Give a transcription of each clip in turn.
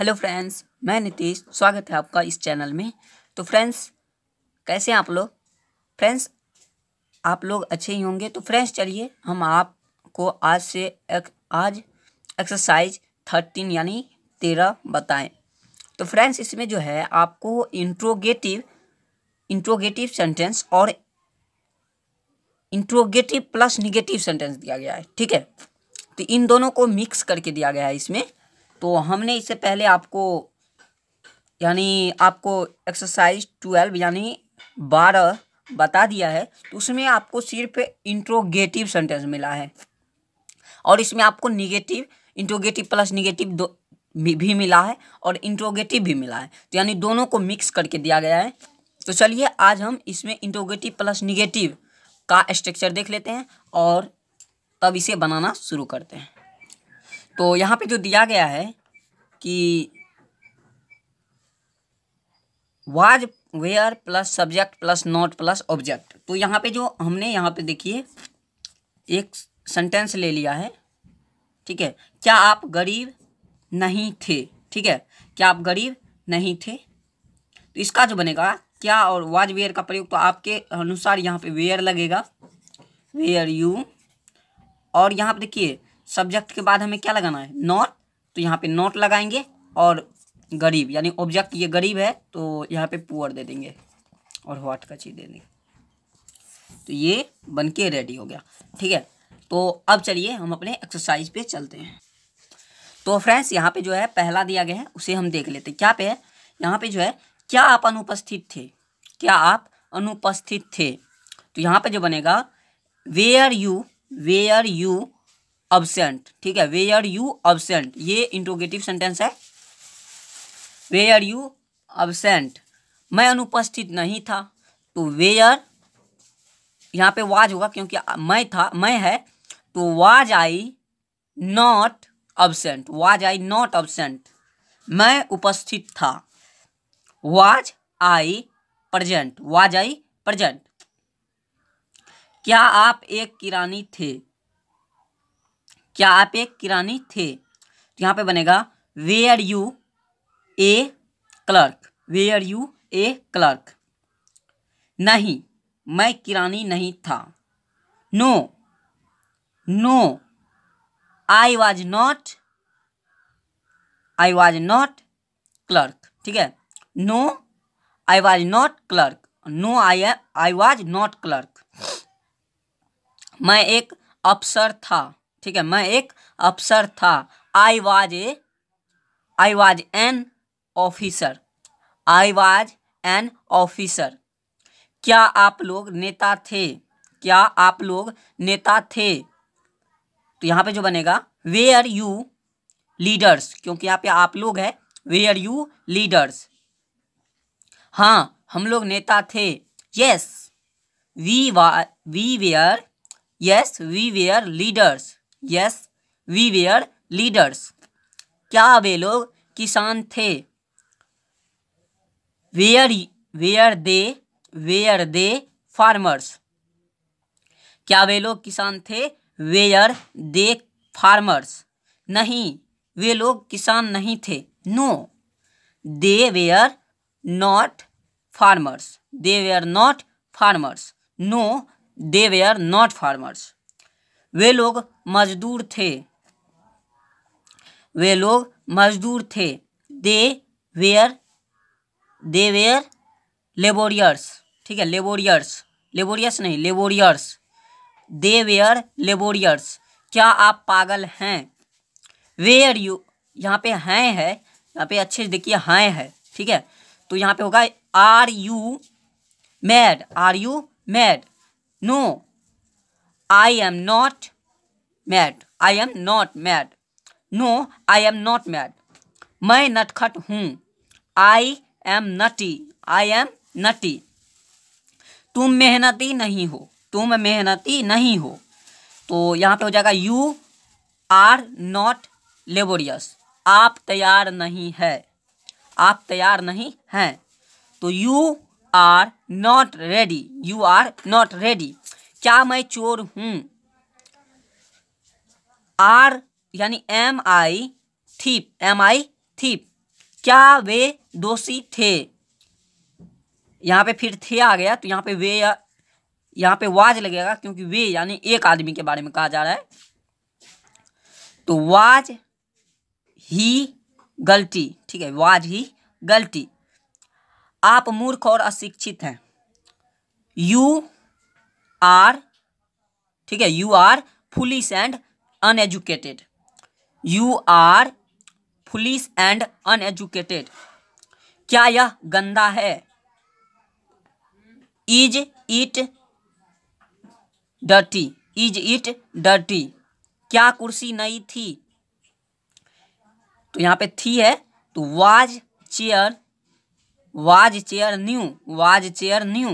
hello friends मैं नीतीश स्वागत है आपका इस चैनल में तो फ्रेंड्स कैसे हैं आप लोग फ्रेंड्स आप लोग अच्छे ही होंगे तो फ्रेंड्स चलिए हम आपको आज से एक, आज एक्सरसाइज थर्टीन यानी तेरह बताएं तो फ्रेंड्स इसमें जो है आपको इंट्रोगेटिव इंट्रोगेटिव सेंटेंस और इंट्रोगेटिव प्लस निगेटिव सेंटेंस दिया गया है ठीक है तो इन दोनों को मिक्स करके दिया गया है इसमें तो हमने इससे पहले आपको यानी आपको एक्सरसाइज ट्वेल्व यानी बारह बता दिया है तो उसमें आपको सिर्फ इंट्रोगेटिव सेंटेंस मिला है और इसमें आपको निगेटिव इंट्रोगेटिव प्लस निगेटिव दो भी, भी मिला है और इंट्रोगेटिव भी मिला है तो यानी दोनों को मिक्स करके दिया गया है तो चलिए आज हम इसमें इंट्रोगेटिव प्लस निगेटिव का स्ट्रक्चर देख लेते हैं और तब इसे बनाना शुरू करते हैं तो यहाँ पे जो दिया गया है कि was were plus subject plus not plus object तो यहाँ पे जो हमने यहाँ पे देखिए एक सेंटेंस ले लिया है ठीक है क्या आप गरीब नहीं थे ठीक है क्या आप गरीब नहीं थे तो इसका जो बनेगा क्या और वाज वेयर का प्रयोग तो आपके अनुसार यहाँ पे वेयर लगेगा वेयर यू और यहाँ पे देखिए सब्जेक्ट के बाद हमें क्या लगाना है नॉट तो यहाँ पे नॉट लगाएंगे और गरीब यानी ऑब्जेक्ट ये गरीब है तो यहाँ पे पुअर दे देंगे और व्हाट का चीज़ दे देंगे तो ये बन के रेडी हो गया ठीक है तो अब चलिए हम अपने एक्सरसाइज पे चलते हैं तो फ्रेंड्स यहाँ पे जो है पहला दिया गया है उसे हम देख लेते हैं क्या पे है यहाँ पे जो है क्या आप अनुपस्थित थे क्या आप अनुपस्थित थे तो यहाँ पे जो बनेगा were you were you absent ठीक है वे आर यू अबसेंट ये इंट्रोगेटिव सेंटेंस है वे आर यू अबसेंट मैं अनुपस्थित नहीं था तो वे आर यहाँ पे वाज होगा क्योंकि मैं था मैं है तो was I not absent was I not absent मैं उपस्थित था was I present was I present क्या आप एक किरानी थे क्या आप एक किरानी थे तो यहाँ पे बनेगा were you a clerk were you a clerk नहीं मैं किरानी नहीं था no no I was not I was not clerk ठीक है no I was not clerk no I I was not clerk मैं एक अफसर था ठीक है मैं एक अफसर था I was a I was an officer I was an officer क्या आप लोग नेता थे क्या आप लोग नेता थे तो यहाँ पे जो बनेगा वे आर यू लीडर्स क्योंकि यहाँ पे आप लोग है वे आर यू लीडर्स हाँ हम लोग नेता थे yes we we were yes we were leaders yes we were leaders क्या वे लोग किसान थे were were they were they farmers क्या वे लोग किसान थे वेयर दे फार्मर्स नहीं वे लोग किसान नहीं थे no they were not farmers they were not farmers no they were not farmers वे लोग मजदूर थे वे लोग मजदूर थे दे वेयर दे वेयर लेबोरियर्स ठीक है लेबोरियर्स लेबोरियस नहीं लेबोरियर्स दे वेयर लेबोरियर्स क्या आप पागल हैं वेयर यू यहाँ पे हैं है यहाँ पे अच्छे से देखिए हैं है ठीक है तो यहाँ पे होगा are you mad are you mad no I am not mad I am not mad no I am not mad मैं नटखट हूँ I am nutty I am नटी तुम मेहनती नहीं हो तुम मेहनती नहीं हो तो यहाँ पे हो जाएगा यू आर नॉट लेबोरियस आप तैयार नहीं है आप तैयार नहीं हैं तो you are not ready you are not ready क्या मैं चोर हूं आर यानी am I thief am I thief क्या वे दोषी थे यहाँ पे फिर थे आ गया तो यहाँ पे वे यहां यहाँ पे वाज लगेगा क्योंकि वे यानी एक आदमी के बारे में कहा जा रहा है तो वाज ही गलती ठीक है वाज ही गलती आप मूर्ख और अशिक्षित हैं यू आर ठीक है you are foolish and uneducated you are foolish and uneducated क्या यह गंदा है is it dirty is it dirty क्या कुर्सी नई थी तो यहां पे थी है तो was chair was chair new was chair new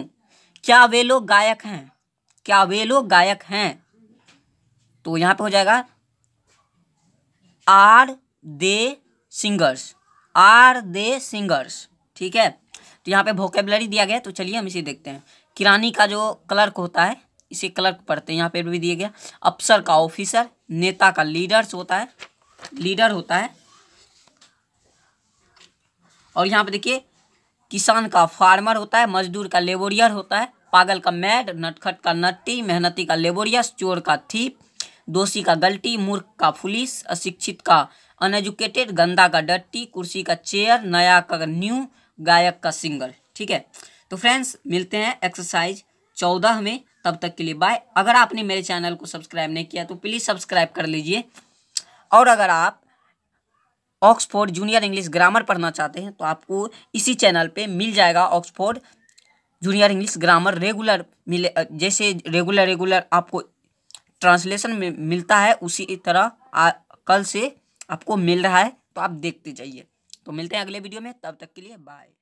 क्या वे लोग गायक हैं क्या वे लोग गायक हैं तो यहाँ पे हो जाएगा are they singers are they singers ठीक है तो यहाँ पे वोकेबलरी दिया गया तो चलिए हम इसे देखते हैं किरानी का जो क्लर्क होता है इसे क्लर्क पढ़ते हैं यहाँ पे भी दिया गया अफसर का ऑफिसर नेता का लीडर्स होता है लीडर होता है और यहाँ पे देखिए किसान का फार्मर होता है मजदूर का लेबोरियर होता है पागल का मैड नटखट का नट्टी मेहनती का लेबोरियस चोर का थीप दोषी का गलती मूर्ख का फुलिस अशिक्षित का अनएजुकेटेड गंदा का डट्टी कुर्सी का चेयर नया का न्यू गायक का सिंगल ठीक है तो फ्रेंड्स मिलते हैं एक्सरसाइज चौदह में तब तक के लिए बाय अगर आपने मेरे चैनल को सब्सक्राइब नहीं किया तो प्लीज़ सब्सक्राइब कर लीजिए और अगर आप ऑक्सफोर्ड जूनियर इंग्लिश ग्रामर पढ़ना चाहते हैं तो आपको इसी चैनल पे मिल जाएगा Oxford junior English grammar regular मिले जैसे रेगुलर रेगुलर आपको ट्रांसलेशन में मिलता है उसी तरह आ, कल से आपको मिल रहा है तो आप देखते जाइए तो मिलते हैं अगले वीडियो में तब तक के लिए बाय